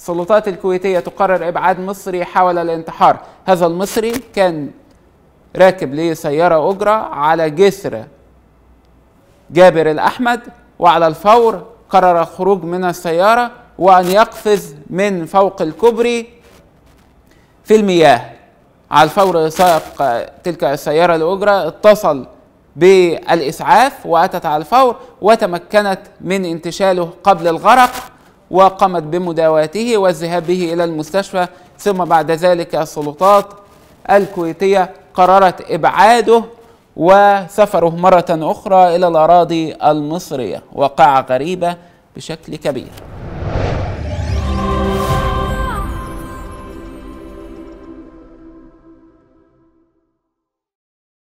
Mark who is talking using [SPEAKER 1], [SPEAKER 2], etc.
[SPEAKER 1] السلطات الكويتية تقرر إبعاد مصري حاول الانتحار هذا المصري كان راكب لسيارة أجرة على جسر جابر الأحمد وعلى الفور قرر الخروج من السيارة وأن يقفز من فوق الكوبري في المياه على الفور سائق تلك السيارة الأجرة اتصل بالإسعاف وأتت على الفور وتمكنت من انتشاله قبل الغرق وقامت بمداواته والذهاب به إلى المستشفى ثم بعد ذلك السلطات الكويتية قررت إبعاده وسفره مرة أخرى إلى الأراضي المصرية وقع غريبة بشكل كبير